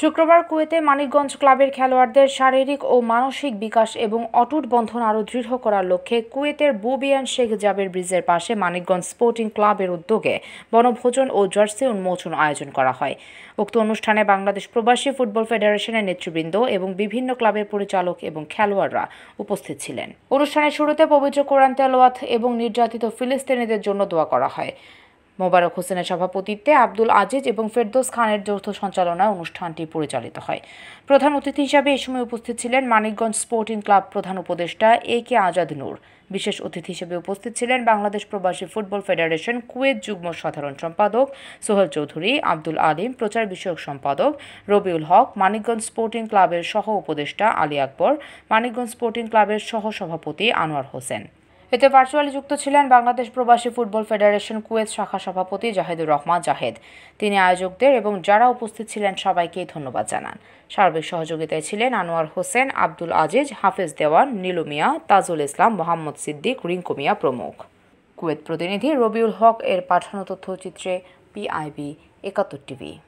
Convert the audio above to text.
শুক্রবার কুয়েতে মানিকগঞ্জ ক্লাবের খেলোয়াড়দের শারীরিক ও মানসিক বিকাশ এবং অটুট বন্ধন আরও দৃঢ় করার লক্ষ্যে কুয়েতের বুবিয়ান শেখ জাবের ব্রিজের পাশে মানিকগঞ্জ স্পোর্টিং ক্লাবের উদ্যোগে বনভোজন ও জার্সি উন্মোচন আয়োজন করা হয় উক্ত অনুষ্ঠানে বাংলাদেশ প্রবাসী ফুটবল ফেডারেশনের নেতৃবৃন্দ এবং বিভিন্ন ক্লাবের পরিচালক এবং খেলোয়াড়রা উপস্থিত ছিলেন অনুষ্ঠানের শুরুতে পবিত্র কোরআন তেলোয়াত এবং নির্যাতিত ফিলিস্তিনিদের জন্য দোয়া করা হয় মোবারক হোসেনের সভাপতিত্বে আব্দুল আজিজ এবং ফেরদোস খানের যৌথ সঞ্চালনায় অনুষ্ঠানটি পরিচালিত হয় প্রধান অতিথি হিসাবে এ সময় উপস্থিত ছিলেন মানিকগঞ্জ স্পোর্টিং ক্লাব প্রধান উপদেষ্টা এ কে আজাদ নূর বিশেষ অতিথি হিসেবে উপস্থিত ছিলেন বাংলাদেশ প্রবাসী ফুটবল ফেডারেশন কুয়েত যুগ্ম সাধারণ সম্পাদক সোহেল চৌধুরী আব্দুল আলিম প্রচার বিষয়ক সম্পাদক রবিউল হক মানিকগঞ্জ স্পোর্টিং ক্লাবের সহ উপদেষ্টা আলী আকবর মানিকগঞ্জ স্পোর্টিং ক্লাবের সহ সভাপতি আনোয়ার হোসেন এতে ভার্চুয়ালি যুক্ত ছিলেন বাংলাদেশ প্রবাসী ফুটবল ফেডারেশন কুয়েত শাখা সভাপতি জাহেদুর রহমান জাহেদ তিনি আয়োজকদের এবং যারা উপস্থিত ছিলেন সবাইকেই ধন্যবাদ জানান সার্বিক সহযোগিতায় ছিলেন আনোয়ার হোসেন আব্দুল আজিজ হাফেজ দেওয়ান নীলুমিয়া মিয়া তাজুল ইসলাম মোহাম্মদ সিদ্দিক রিঙ্কু মিয়া প্রমুখ কুয়েত প্রতিনিধি রবিউল হক এর পাঠানো তথ্যচিত্রে পিআইবি একাত্তর টিভি